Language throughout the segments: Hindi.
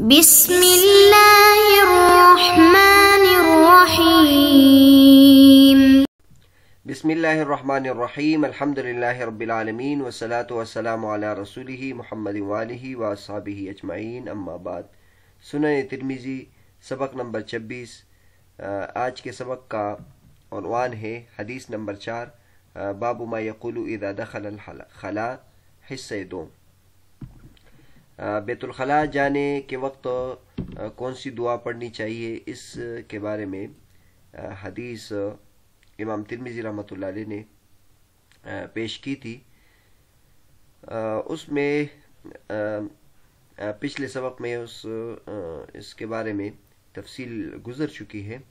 بسم الله الرحمن الرحيم بسم الله الرحمن الرحيم الحمد لله رب العالمين والصلاة والسلام على رسوله محمد वाले وصحबी अजमाइन अम्मा बाद सुन तिरमिज़ी सबक नंबर 26 आज के सबक का अनवान है हदीस नंबर चार बाबू मा यकुल इदा दखल खला हिस्से दोम बेतुलखला जाने के वक्त कौन सी दुआ पढ़नी चाहिए इस के बारे में हदीस इमाम तिरमिजी रहमत ने पेश की थी उसमें पिछले सबक में उस इसके बारे में तफसील गुजर चुकी है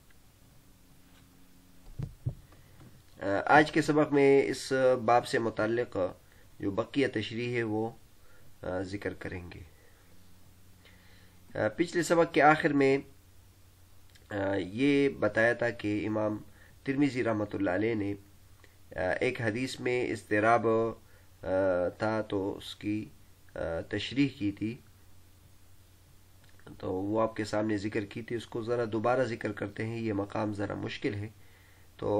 आज के सबक में इस बाब से मुतक़ जो बकिया तशरी है वो ज़िक्र करेंगे पिछले सबक के आखिर में ये बताया था कि इमाम तिरमिज़ी रहमत ने एक हदीस में इसतराब था तो उसकी तशरीह की थी तो वो आपके सामने ज़िक्र की थी उसको ज़रा दोबारा ज़िक्र करते हैं ये मकाम ज़रा मुश्किल है तो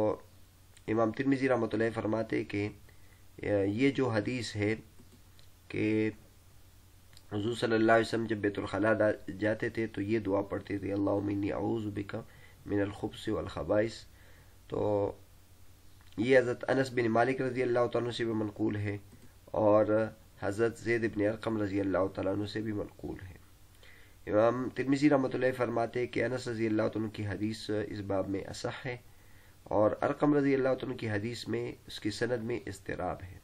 इमाम तिरमिज़ी रहमत फरमाते कि ये जो हदीस है कि हजू सल्ला वसम जब बेतुलखला जाते थे तो ये दुआ पढ़ते थे अल्लाह मिनलखुब से अलखबाइस तो ये हज़रत अनस बिन मालिक रज़ी अल्लाह तु से भी मनकूल है और हज़रत जैद बिन अरकम रज़ी अल्लाह तु से भी मनकूल है इमाम तिरमिज़ी रमत फरमाते कि अनस रज़ी अल्लाह तुन की हदीस इस बाब में असह है और अरकम रज़ी अल्लाह तुन की हदीस में उसकी सनद में इसतराब है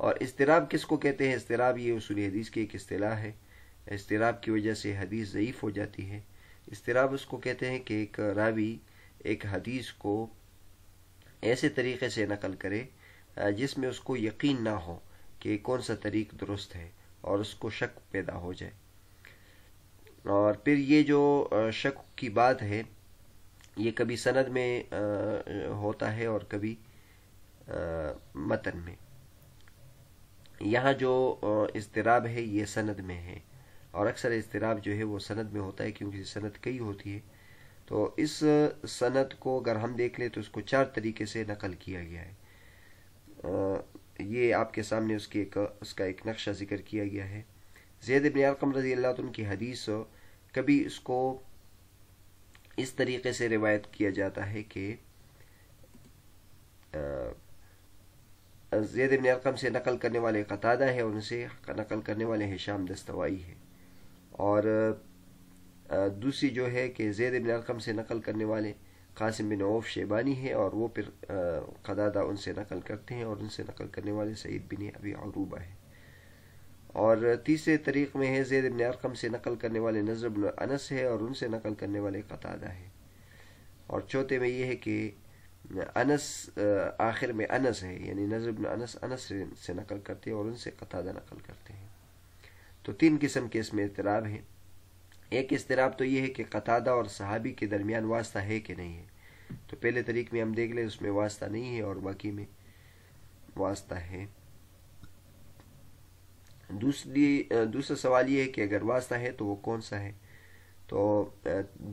और इसतराब किसको कहते हैं इसतराब ये उसूल हदीस की एक अतलाह है इसतराब की वजह से हदीस ज़यीफ़ हो जाती है इसतराब उसको कहते हैं कि एक रावी एक हदीस को ऐसे तरीक़े से नकल करे जिसमें उसको यकीन ना हो कि कौन सा तरीक दुरुस्त है और उसको शक पैदा हो जाए और फिर ये जो शक की बात है ये कभी सनद में होता है और कभी मतन में यहाँ जो इसतराब है ये सनद में है और अक्सर इसतराब जो है वो सनद में होता है क्योंकि सनद कई होती है तो इस सनद को अगर हम देख लें तो इसको चार तरीके से नकल किया गया है ये आपके सामने उसकी एक उसका एक नक्शा जिक्र किया गया है जैद इबन अरकम रजी अल्लाह की हदीस कभी इसको इस तरीके से रिवायत किया जाता है कि जैद इबन अरकम से नकल करने वाले कतादा है उनसे नकल करने वाले हिशाम दस्तवाई है और दूसरी जो है कि जैद इबन अरकम से नकल करने वाले कासिम बिन औफ शेबानी है और वो फिर कदादा उनसे नकल करते हैं और उनसे नकल करने वाले सईद बिन अभी अरूबा है और तीसरे तरीक़ में है जैद इबन अरकम से नकल करने वाले नजर बिन अनस है और उनसे नकल करने वाले कतादा है और चौथे में ये है कि અનસ આખર મે અનસ હે یعنی નઝર بن અનસ અનસ સે નકલ કરતે હે ઓર ઉન સે કતાદા નકલ કરતે હે તો 3 કિસ્મ કે ઇસ્તેરાબ હે એક ઇસ્તેરાબ તો યે હે કે કતાદા ઓર સાહાબી કે દરમિયાન વાસ્તા હે કે નહીં હે તો પહેલે તરીક મે ہم દેખ લે ઉસમે વાસ્તા નહીં હે ઓર બાકી મે વાસ્તા હે દૂસરી દૂસરા સવાલ યે હે કે અગર વાસ્તા હે તો વો કોનસા હે તો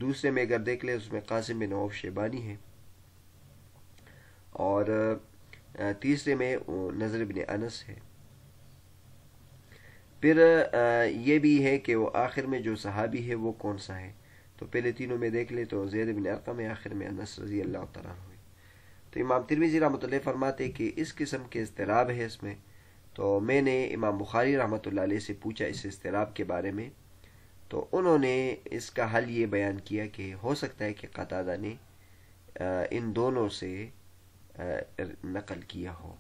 દૂસરે મેગર દેખ લે ઉસમે Qasim ibn Awf Shaybani હે और तीसरे में नज़र बिन अनस है फिर ये भी है कि वो आखिर में जो सहाबी है वो कौन सा है तो पहले तीनों में देख ले तो जैद बिन अरकम है आखिर में अनस रजी अल्लाह तला हुए तो इमाम तिरमिजी रमत फरमाते कि इस किस्म के इसतराब है इसमें तो मैंने इमाम बुखारी रहमत से पूछा इस इसतराब के बारे में तो उन्होंने इसका हल ये बयान किया कि हो सकता है कि कतादा ने इन दोनों से नकल किया हो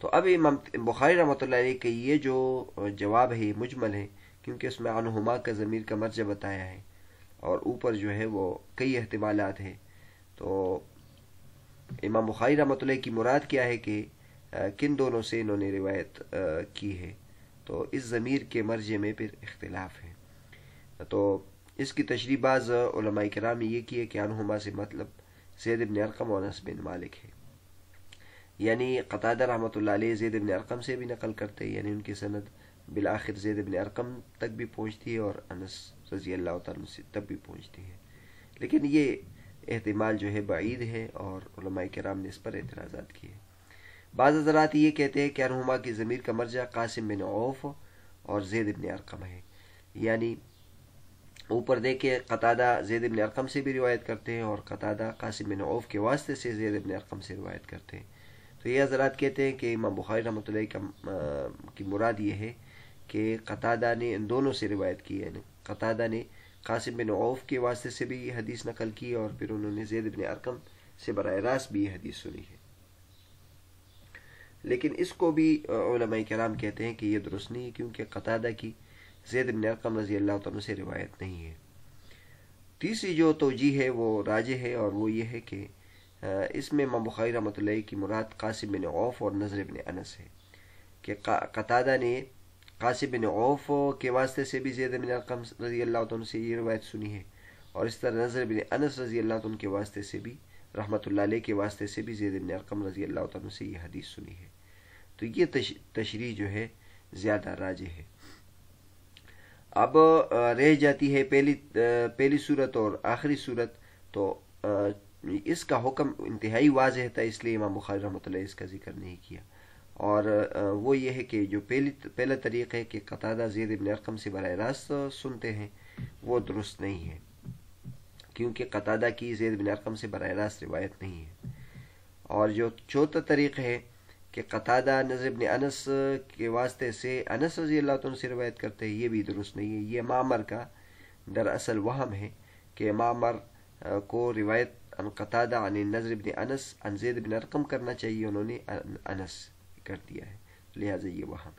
तो अब इमाम बुखारी रमत के ये जो जवाब है ये मुजमल है क्योंकि उसमें अनहुमा का ज़मीर का मर्ज बताया है और ऊपर जो है वो कई अहतमाल हैं तो इमाम बुखारी रमत की मुराद क्या है कि किन दोनों से इन्होंने रिवायत की है तो इस ज़मीर के मर्जे में फिर इख्तलाफ है तो इसकी तशरी बाज़ कराम ये की है कि अनहुमा से मतलब زيد بن أرقم وأنس بन मालिक है यानी कतादा रहमत जैद इबन अरकम से भी नकल करते हैं यानी उनकी सनद बिलाखिर जैद इबन अरकम तक भी पहुंचती है और अनस रजी अल्लाह से तब भी पहुंचती है लेकिन ये अहतमाल जो है बाईद है और कराम ने इस पर एतराज़ा किए बाज़ हजरात ये कहते हैं कि अनहुमा की ज़मीर का मर्जा कासिम बिन औफ और जैद इबन अरकम है यानी ऊपर देखिए कतादा जैद इबन अरकम से भी रिवायत करते हैं और कतादा कासिम बिन औफ के वास्ते से जैद इबन अरकम से रिवायत करते हैं तो ये हजरात कहते हैं कि इमाम बुखारी रमत की मुराद ये है कि कतादा ने इन दोनों से रिवायत की है कतादा ने कासिम बिन औफ के वास्ते से भी हदीस नकल की और फिर उन्होंने जैद इबन अरकम से बर रास्त भी हदीस सुनी है लेकिन इसको भी कराम कहते हैं कि यह दुरुस्त नहीं है क्योंकि कतादा की जैद बिन रजी अल्लाह तु से रिवायत नहीं है तीसरी जो तोजी है वो राज है और वो ये है कि इसमें माँ बुखारी रमत की मुराद कासिम बिन औफ और नजर बिन अनस है कि कतादा ने कासिम बिन औफ के वास्ते से भी जैद बिन अरकम रजी अल्लाह तु से ये रिवायत सुनी है और इस तरह नजर बिन अनस रजी अल्लाह तु के वास्ते से भी रहमत के वास्ते से भी जैद बिन अरकम रजी अल्लाह तु से ये हदीस सुनी है तो ये तशरी जो है ज़्यादा राजे है अब रह जाती है पहली पहली सूरत और आखिरी सूरत तो इसका हुक्म इंतहाई वाज था इसलिए इमाम बुखारी रहमत इसका जिक्र नहीं किया और वो ये है कि जो पहली पहला तरीक़ा है कि कतादा जैद इबन अरकम से बर रास्त सुनते हैं वो दुरुस्त नहीं है क्योंकि कतादा की जेद इबन अरकम से बर रास्त रिवायत नहीं है और जो चौथा तरीक है कि कतादा नज़र अनस के वास्ते से अनस रजी अल्लाह तुम से रवायत करते हैं ये भी दुरुस्त नहीं है ये मामर का दरअसल वहम है कि मामर को रिवायत अन कतादा अन नज़र बिन अनस अन जैद बिन अरकम करना चाहिए उन्होंने अनस कर दिया है लिहाजा ये वहम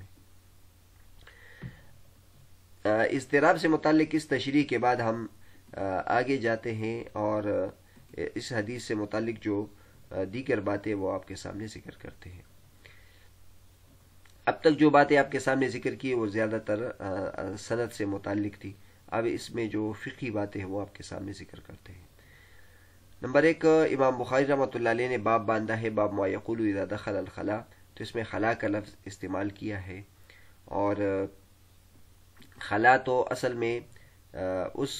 है इसतराब से मुतक इस तशरी के बाद हम आगे जाते हैं और इस हदीस से मुतालिक जो दीगर बातें वो आपके सामने जिक्र करते हैं अब तक जो बातें आपके सामने जिक्र की वो ज़्यादातर सनत से मुतक थी अब इसमें जो फ़िकी बातें हैं वो आपके सामने जिक्र करते हैं नंबर एक इमाम बुखारी रमत ने बाब बांधा है बाब मायकुल दखल खला तो इसमें खला का लफ्ज़ इस्तेमाल किया है और खला तो असल में उस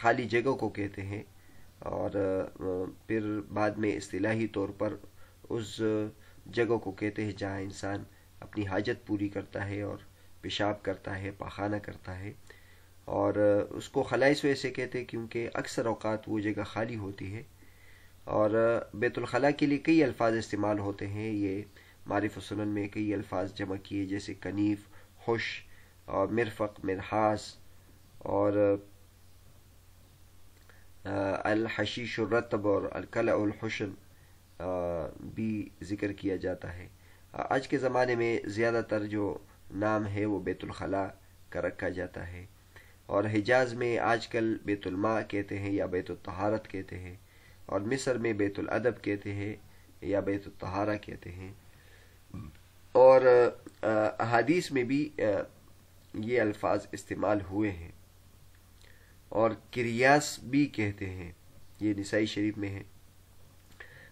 खाली जगह को कहते हैं और फिर बाद में असलाही तौर पर उस जगह को कहते हैं जहाँ इंसान अपनी हाजत पूरी करता है और पेशाब करता है पाखाना करता है और उसको खलाइस वैसे कहते हैं क्योंकि अक्सर अवकात वो जगह खाली होती है और बैतुलखला के लिए कई अल्फाज इस्तेमाल होते हैं ये मारिफ सुनन में कई अल्फाज जमा किए जैसे कनीफ खुश और मिरफक मिरहास और अलहशीशरतब और अलकलाशन भी ज़िक्र किया जाता है आज के ज़माने में ज़्यादातर जो नाम है वो बैतुलखला का रखा जाता है और हिजाज में आजकल बैतुलमा कहते हैं या बैतुलतहारत कहते हैं और मिस्र में अदब कहते हैं या बैतुलतहारा कहते हैं और अदीस में भी ये अल्फाज इस्तेमाल हुए हैं और क्रियास भी कहते हैं ये निसाई शरीफ में है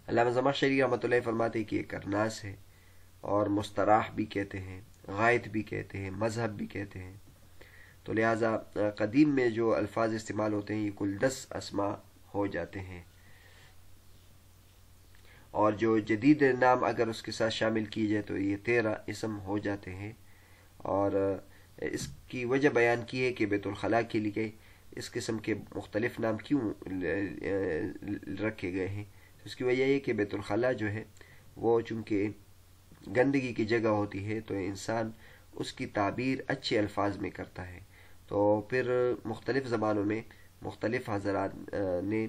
अलामा शरी रमत फरमाते कि एक अरनास है और मुस्तराह भी कहते हैं गायत भी कहते हैं मज़हब भी कहते हैं तो लिहाजा कदीम में जो अल्फाज इस्तेमाल होते हैं ये कुल दस असमा हो जाते हैं और जो जदीद नाम अगर उसके साथ शामिल किए जाए तो ये तेरह इसम हो जाते हैं और इसकी वजह बयान की है कि बेतुलखला के लिए इस किस्म के मुख्तलिफ नाम क्यों रखे गए हैं उसकी वजह यह कि बैतुलखला जो है वो चूँकि गंदगी की जगह होती है तो इंसान उसकी ताबीर अच्छे अल्फाज में करता है तो फिर मुख्तलिफ़ ज़बानों में मुख्तलिफ़ हजरात ने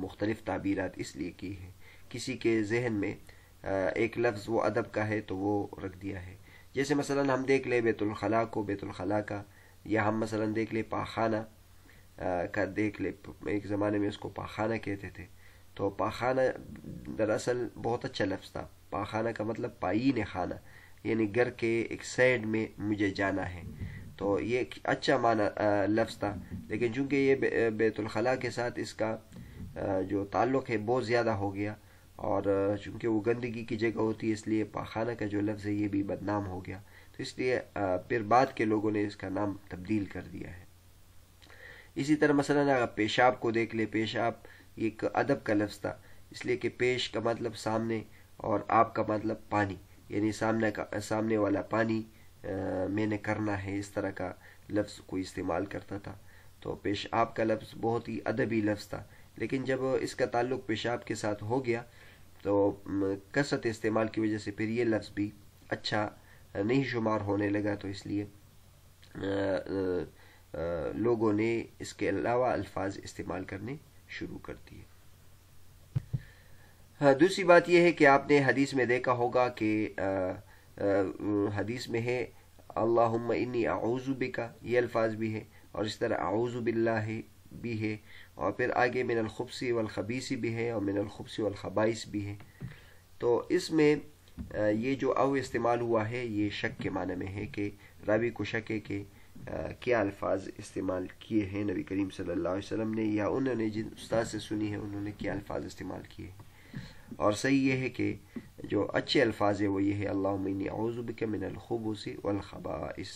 मुख्तलिफ़ ताबीरत इसलिए की है किसी के जहन में एक लफ्ज़ वो अदब का है तो वो रख दिया है जैसे मसलन हम देख ले बैतुलखला को बैतुलखला का या हम मसलन देख ले पाखाना का देख ले एक ज़माने में उसको पाखाना कहते थे तो पाखाना दरअसल बहुत अच्छा लफ्ज़ था पाखाना का मतलब पाई ने खाना यानी घर के एक साइड में मुझे जाना है तो ये एक अच्छा माना लफ्ज़ था लेकिन चूँकि ये बैतुलखला के साथ इसका जो ताल्लुक़ है बहुत ज़्यादा हो गया और चूँकि वो गंदगी की जगह होती है इसलिए पाखाना का जो लफ्ज़ है ये भी बदनाम हो गया तो इसलिए फिर बाद के लोगों ने इसका नाम तब्दील कर दिया है इसी तरह मसला अगर पेशाब को देख ले पेशाब एक अदब का लफ्ज़ था इसलिए कि पेश का मतलब सामने और आप का मतलब पानी यानी सामने का सामने वाला पानी आ, मैंने करना है इस तरह का लफ्ज़ को इस्तेमाल करता था तो पेश आप का लफ्ज़ बहुत ही अदबी लफ्ज़ था लेकिन जब इसका ताल्लुक पेशाब के साथ हो गया तो कसरत इस्तेमाल की वजह से फिर ये लफ्ज़ भी अच्छा नहीं शुमार होने लगा तो इसलिए लोगों ने इसके अलावा अल्फाज इस्तेमाल करने शुरू करती है हाँ दूसरी बात यह है कि आपने हदीस में देखा होगा कि हदीस में है अल्लाह इन्नी आउज़ुबी का ये अल्फाज भी है और इस तरह आउज़ुबिल्ला भी है और फिर आगे मिनलखुबसी अलखुबसी भी है और मिन अलखुबसी भी है तो इसमें ये जो अव इस्तेमाल हुआ है ये शक के माने में है कि रावी को शक है कि क्या अल्फाज इस्तेमाल किए हैं नबी करीम सल्लल्लाहु अलैहि वसल्लम ने या उन्होंने जिन उस्ताद से सुनी है उन्होंने क्या अल्फाज इस्तेमाल किए हैं और सही ये है कि जो अच्छे अल्फाज है वो ये है अल्लाज़ुबिक मिनलखबूस वलखबाइस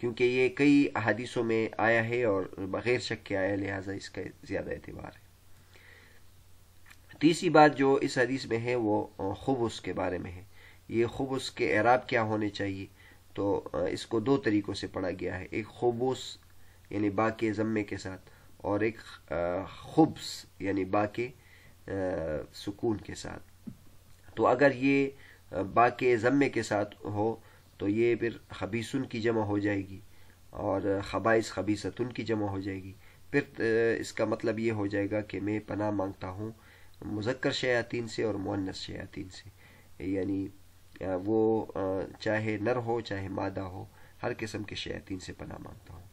क्योंकि ये कई अहादीसों में आया है और बग़ैर शक के आया लिहाजा इसका ज़्यादा एतबार है तीसरी बात जो इस हदीस में है वो खुबस के बारे में है ये खुबस के एराब क्या होने चाहिए तो इसको दो तरीक़ों से पढ़ा गया है एक खबूस यानी बा के ज़म्मे के साथ और एक खुब्स यानी बा के सुकून के साथ तो अगर ये बा के ज़म्मे के साथ हो तो ये फिर खबीसुन की जमा हो जाएगी और खबाइस खबीसतुन की जमा हो जाएगी फिर इसका मतलब ये हो जाएगा कि मैं पनाह मांगता हूँ मुजक्कर शयातीन से और मुन्नस शयातीन से यानी वो चाहे नर हो चाहे मादा हो हर किस्म के शयातीन से पना मांगता हूँ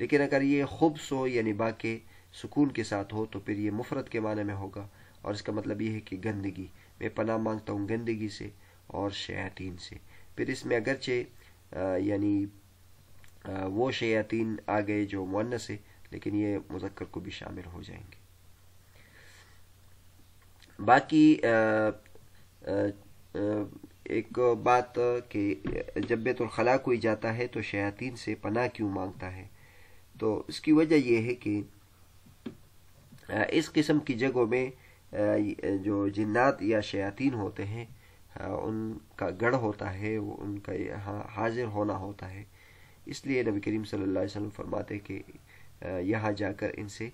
लेकिन अगर ये खुब्स हो यानी बाके सुकून के साथ हो तो फिर ये मुफरत के माने में होगा और इसका मतलब ये है कि गंदगी मैं पना मांगता हूँ गंदगी से और शयातीन से फिर इसमें अगरचे यानी वो शयातीन आ गए जो मुन्नस है लेकिन ये मुजक्कर को भी शामिल हो जाएंगे बाकी आ, आ, आ, एक बात कि जब बेतुलखला कोई जाता है तो शयातीन से पना क्यों मांगता है तो इसकी वजह यह है कि इस किस्म की जगहों में जो जिन्नात या शयातीन होते हैं उनका गढ़ होता है उनका यहाँ हाजिर होना होता है इसलिए नबी करीम सल्लल्लाहु अलैहि वसल्लम फरमाते कि यहाँ जाकर इनसे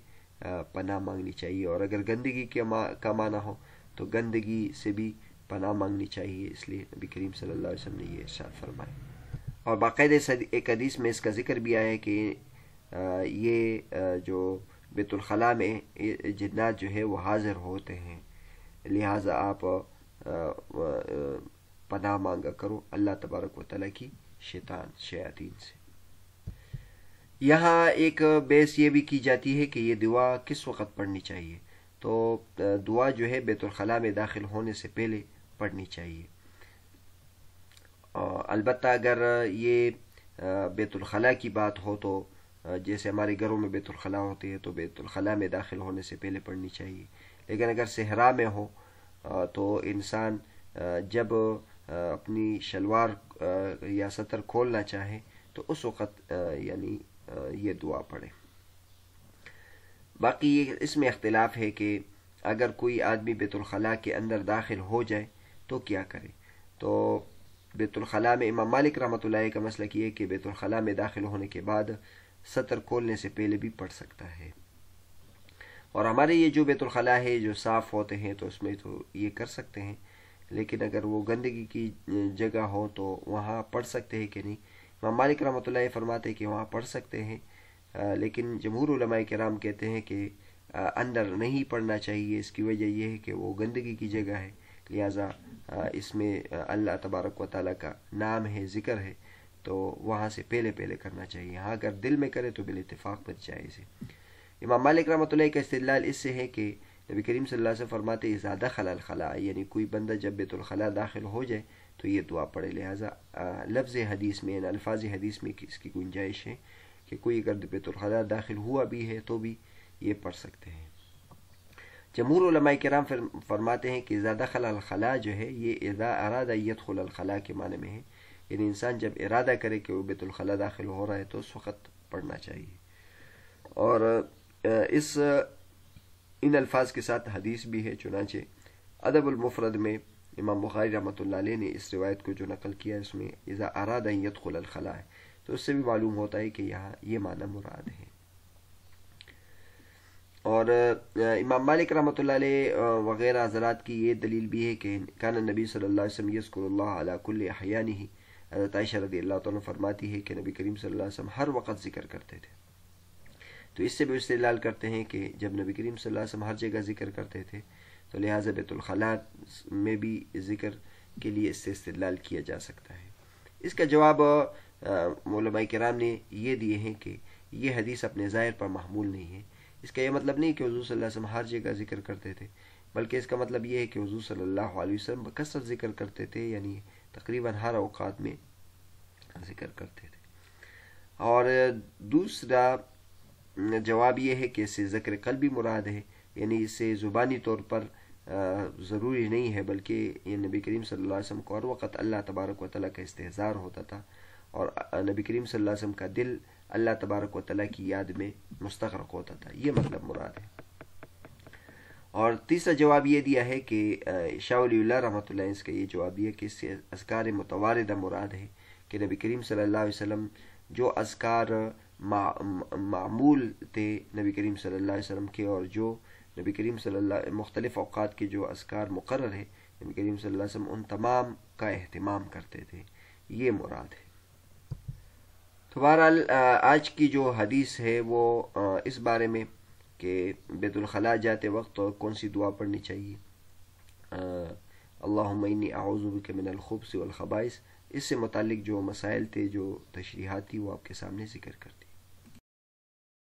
पनाह मांगनी चाहिए और अगर गंदगी के का माना हो तो गंदगी से भी पनाह मांगनी चाहिए इसलिए नबी करीम सल्लल्लाहु अलैहि वसल्लम ने ये इरशाद फरमाया और बाकायदा एक हदीस में इसका जिक्र भी आया है कि ये जो बेतुलखला में जन्नात जो है वो हाजिर होते हैं लिहाजा आप पनाह मांगा करो अल्लाह तबारक व की शैतान शयातीन से यहाँ एक बेस ये भी की जाती है कि ये दुआ किस वक्त पढ़नी चाहिए तो दुआ जो है बेतुलखला में दाखिल होने से पहले पढ़नी चाहिए अलबत् अगर ये बेतुलखला की बात हो तो जैसे हमारे घरों में बेतुलखला होती है तो बेतुलखला में दाखिल होने से पहले पढ़नी चाहिए लेकिन अगर सहरा में हो तो इंसान जब अपनी शलवार या सतर खोलना चाहे तो उस वक़्त यानी ये दुआ पढ़े बाकी ये इसमें अख्तिलाफ है कि अगर कोई आदमी बेतुलखला के अंदर दाखिल हो जाए तो क्या करें तो बैतुलखला में इमाम मालिक रहमत का मसला है कि बैतुलखला में दाखिल होने के बाद सतर खोलने से पहले भी पढ़ सकता है और हमारे ये जो बैतुलखला है जो साफ़ होते हैं तो उसमें तो ये कर सकते हैं लेकिन अगर वो गंदगी की जगह हो तो वहाँ पढ़ सकते हैं कि नहीं इमाम मालिक रहमत फरमाते हैं कि वहाँ पढ़ सकते हैं लेकिन जमहूर कराम कहते हैं कि अंदर नहीं पढ़ना चाहिए इसकी वजह यह है कि वो गंदगी की जगह है लिहाजा इसमें अल्लाह तबारक व ताली का नाम है ज़िक्र है तो वहाँ से पहले पहले करना चाहिए हाँ अगर दिल में करे तो बिल इतफाक़ बच जाए इसे इमाम मालिक रमत का इस्तलाल इससे है कि नबी करीम सल्लल्लाहु से फरमाते ज़्यादा खलाल खला यानी कोई बंदा जब बेतुलखला दाखिल हो जाए तो ये दुआ पढ़े लिहाजा लफ्ज़ हदीस में यानी अल्फाज हदीस में इसकी गुंजाइश है कि कोई अगर बेतुलखला दाखिल हुआ भी है तो भी ये पढ़ सकते हैं जमूर कराम फरमाते हैं कि ज़्यादा खला खला जो है ये इदा अरादा यदखल खला के माने में है यानी इंसान जब इरादा करे कि वो बेतुलखला दाखिल हो रहा है तो उस वक़्त पढ़ना चाहिए और इस इन अल्फाज के साथ हदीस भी है चुनाचे अदबुलमफरद में इमाम बुखारी रमत ने इस रिवायत को जो नकल किया इसमें इज़ा आरादा यदखल खला है तो उससे भी मालूम होता है कि यहाँ ये माना मुराद है और इमाम मालिक रमत वगैरह हजरात की ये दलील भी है कि कान नबी सल्लल्लाहु अलैहि वसल्लम हयानी ही रदी अल्लाह फरमाती है कि नबी करीम सल्लल्लाहु हर वक्त जिक्र करते थे तो इससे भी इस्तेलाल करते हैं कि जब नबी करीम सल्लल्लाहु हर जगह जिक्र करते थे तो लिहाजा बैतुलखला में भी जिक्र के लिए इससे इस्तेलाल किया जा सकता है इसका जवाब मौलमा कराम ने यह दिए हैं कि यह हदीस अपने ज़ाहिर पर महमूल नहीं है इसका यह मतलब नहीं कि हजू वसम हर जगह जिक्र करते थे बल्कि इसका मतलब यह है कि हजू सल्ला वसम कसर जिक्र करते थे यानी तकरीबन हर अवकात में जिक्र करते थे और दूसरा जवाब यह है कि इससे ज़िक्र कल भी मुराद है यानी इसे ज़ुबानी तौर पर ज़रूरी नहीं है बल्कि ये नबी करीम सल्लल्लाहु को हर वक्त अल्लाह तबारक वाली का इस्तेज़ार होता था और नबी करीम सल्लल्लाहु का दिल अल्लाह तबारक वाली की याद में मुस्तरक होता था ये मतलब मुराद है और तीसरा जवाब ये दिया है कि शाहल्ला रहमत इसका ये जवाब दिया कि इससे असकार मतवारद मुराद है कि नबी करीम सल्लल्लाहु अलैहि जो असकार मामूल थे नबी करीम सल्लल्लाहु अलैहि वसल्लम के और जो नबी करीम सल्ला मुख्तलिफ़ अवकात के जो असकार मुकर है नबी करीम सल्लल्लाहु अलैहि वसल्लम उन तमाम का अहतमाम करते थे ये मुराद है तो बहरहाल आज की जो हदीस है वो इस बारे में कि बेतुलखला जाते वक्त और कौन सी दुआ पढ़नी चाहिए अल्लाहनी आउज़ुब के मिन अलखुब से वलखबाइस इससे मुतल जो मसाइल थे जो तशरीहत थी वो आपके सामने जिक्र करती